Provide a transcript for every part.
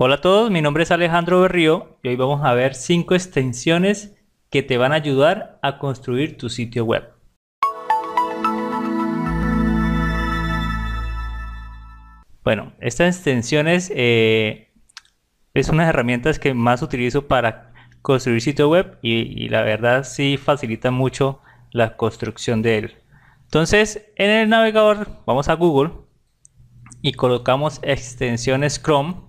Hola a todos, mi nombre es Alejandro Berrío y hoy vamos a ver 5 extensiones que te van a ayudar a construir tu sitio web. Bueno, estas extensiones son eh, es unas herramientas que más utilizo para construir sitio web y, y la verdad sí facilita mucho la construcción de él. Entonces, en el navegador vamos a Google y colocamos extensiones Chrome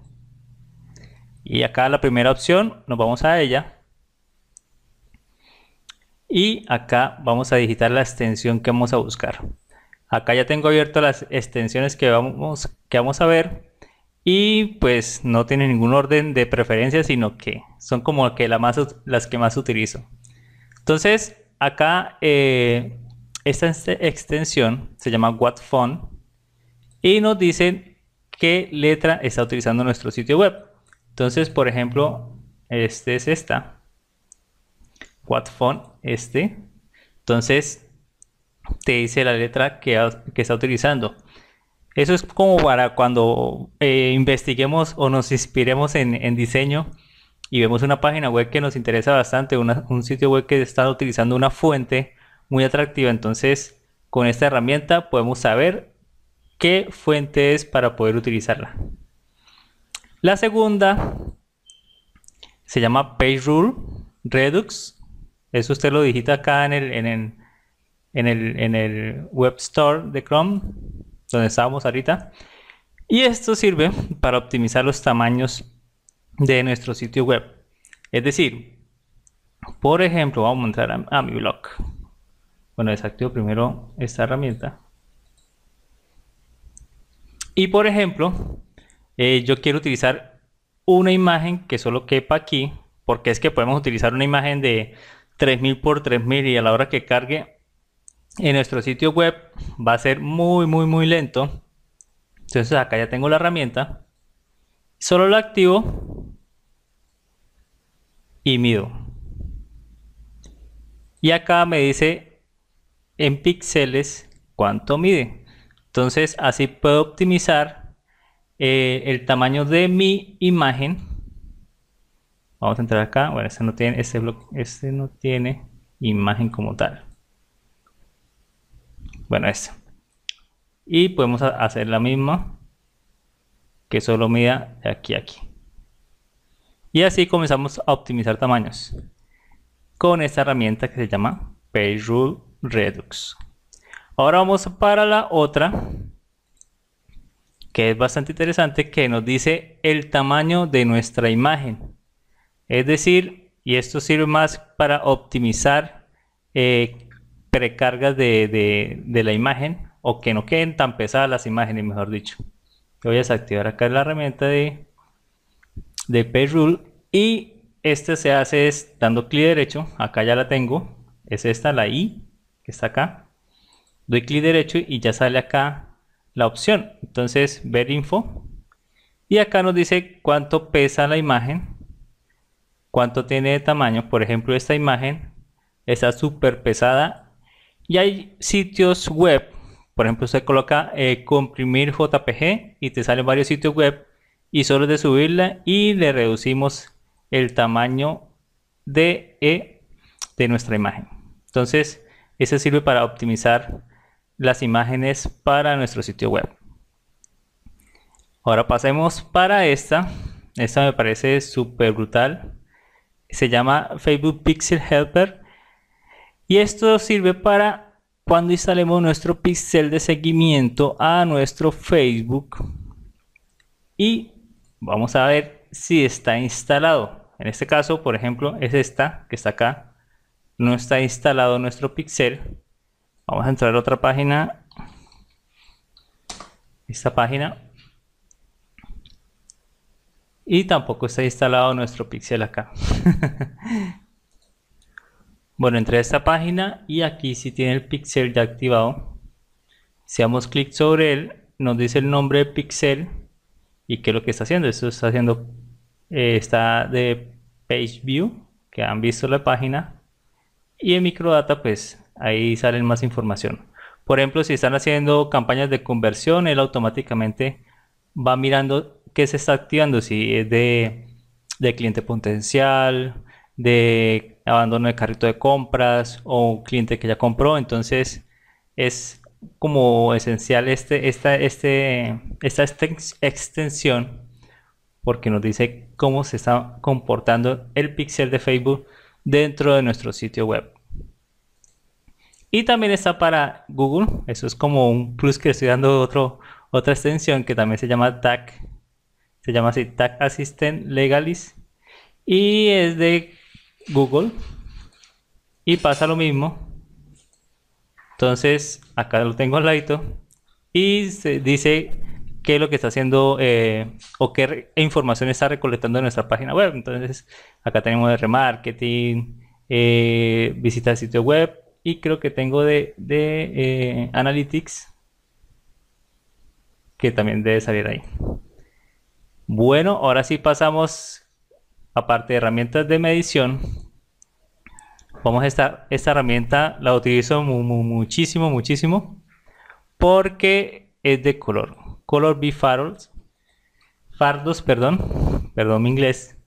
y acá la primera opción, nos vamos a ella. Y acá vamos a digitar la extensión que vamos a buscar. Acá ya tengo abierto las extensiones que vamos, que vamos a ver. Y pues no tiene ningún orden de preferencia, sino que son como que más, las que más utilizo. Entonces, acá eh, esta extensión se llama WhatFont y nos dicen qué letra está utilizando nuestro sitio web. Entonces, por ejemplo, este es esta. What font, este. Entonces, te dice la letra que, está utilizando. Eso es como para cuando eh, investiguemos o nos inspiremos en, diseño y vemos una página web que nos interesa bastante, un sitio web que está utilizando una fuente muy atractiva. Entonces, con esta herramienta podemos saber qué fuente es para poder utilizarla. La segunda se llama Page Rule Redux. Eso usted lo digita acá en el, en Web Store de Chrome, donde estábamos ahorita. Y esto sirve para optimizar los tamaños de nuestro sitio web. Es decir, por ejemplo, vamos a entrar a, a mi blog. Bueno, desactivo primero esta herramienta. Y por ejemplo, eh, yo quiero utilizar una imagen que solo quepa aquí, porque es que podemos utilizar una imagen de 3000 por 3000 y a la hora que cargue en nuestro sitio web va a ser muy, muy, muy lento. Entonces acá ya tengo la herramienta. Solo la activo y mido. Y acá me dice en píxeles cuánto mide. Entonces así puedo optimizar eh, el tamaño de mi imagen. Vamos a entrar acá. Bueno, este no tiene, este bloque, este no tiene imagen como tal. Bueno, este. Y podemos hacer la misma que solo mida de aquí aquí. Y así comenzamos a optimizar tamaños con esta herramienta que se llama PageRule Redux. Ahora vamos para la otra que es bastante interesante, que nos dice el tamaño de nuestra imagen. Es decir, y esto sirve más para optimizar eh, precargas de, la imagen o que no queden tan pesadas las imágenes, mejor dicho. Voy a desactivar acá la herramienta de, de rule y este se hace es dando clic derecho, acá ya la tengo, es esta la I que está acá. Doy clic derecho y ya sale acá la opción. Entonces, ver info. Y acá nos dice cuánto pesa la imagen, cuánto tiene de tamaño. Por ejemplo, esta imagen está súper pesada. Y hay sitios web, por ejemplo, usted coloca eh, comprimir JPG y te salen varios sitios web. Y solo de subirla y le reducimos el tamaño de, eh, de nuestra imagen. Entonces, eso sirve para optimizar las imágenes para nuestro sitio web. Ahora pasemos para esta. Esta me parece súper brutal. Se llama Facebook Pixel Helper. Y esto sirve para cuando instalemos nuestro pixel de seguimiento a nuestro Facebook. Y vamos a ver si está instalado. En este caso, por ejemplo, es esta que está acá. No está instalado nuestro pixel Vamos a entrar a otra página. Esta página. Y tampoco está instalado nuestro pixel acá. bueno, entré a esta página y aquí si tiene el pixel ya activado. Si damos clic sobre él, nos dice el nombre de pixel y qué es lo que está haciendo. Esto está haciendo, eh, está de page view, que han visto la página. Y en microdata, pues Ahí salen más información. Por ejemplo, si están haciendo campañas de conversión, él automáticamente va mirando qué se está activando, si es de, cliente potencial, de abandono de carrito de compras o un cliente que ya compró. Entonces es como esencial este, este, esta extensión porque nos dice cómo se está comportando el pixel de Facebook dentro de nuestro sitio web. Y también está para Google. Eso es como un plus que estoy dando otro, otra extensión que también se llama TAC. Se llama así TAC Assistant Legalis. Y es de Google. Y pasa lo mismo. Entonces, acá lo tengo al ladito. Y se dice qué es lo que está haciendo eh, o qué información está recolectando en nuestra página web. Entonces, acá tenemos el remarketing, eh, visita al sitio web, y creo que tengo de, de eh, Analytics que también debe salir ahí. Bueno, ahora sí pasamos a aparte de herramientas de medición. Vamos a esta, esta herramienta la utilizo muchísimo, muchísimo porque es de color. Color B Fardos, fardos, perdón, perdón mi inglés.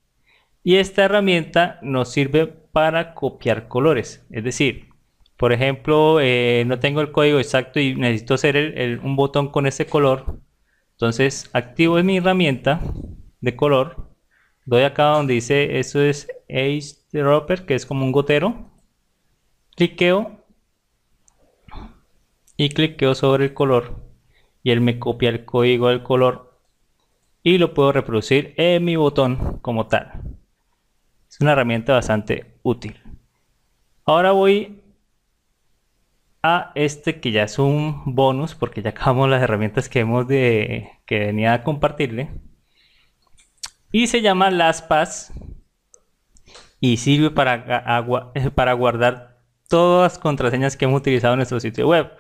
Y esta herramienta nos sirve para copiar colores, es decir, por ejemplo, eh, no tengo el código exacto y necesito hacer un botón con ese color. Entonces, activo mi herramienta de color. Doy acá donde dice, eso es Ace que es como un gotero. Cliqueo. Y cliqueo sobre el color. Y él me copia el código del color. Y lo puedo reproducir en mi botón como tal. Es una herramienta bastante útil. Ahora voy a este que ya es un bonus, porque ya acabamos las herramientas que hemos de que venía a compartirle. Y se llama laspas y sirve para, para guardar todas las contraseñas que hemos utilizado en nuestro sitio web.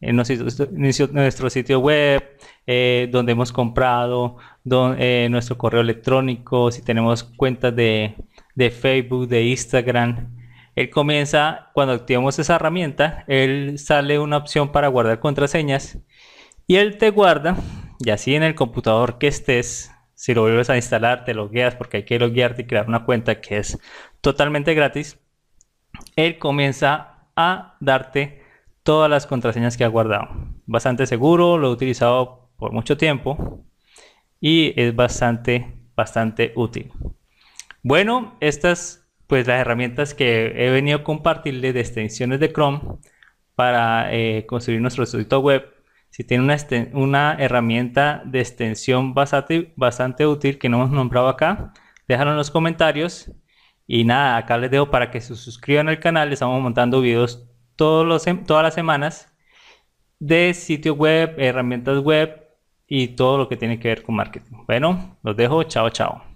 En nuestro sitio web, eh, donde hemos comprado, donde, eh, nuestro correo electrónico, si tenemos cuentas de, de Facebook, de Instagram, él comienza, cuando activamos esa herramienta, él sale una opción para guardar contraseñas y él te guarda, y así en el computador que estés, si lo vuelves a instalar, te logueas porque hay que loguearte y crear una cuenta que es totalmente gratis, él comienza a darte todas las contraseñas que ha guardado. Bastante seguro, lo he utilizado por mucho tiempo y es bastante, bastante útil. Bueno, estas pues las herramientas que he venido a compartirles de extensiones de Chrome para eh, construir nuestro sitio web. Si tienen una, herramienta de extensión bastante, útil que no hemos nombrado acá, déjalo en los comentarios. Y nada, acá les dejo para que se suscriban al canal. Estamos montando videos todos los, todas las semanas de sitio web, herramientas web y todo lo que tiene que ver con marketing. Bueno, los dejo. Chao, chao.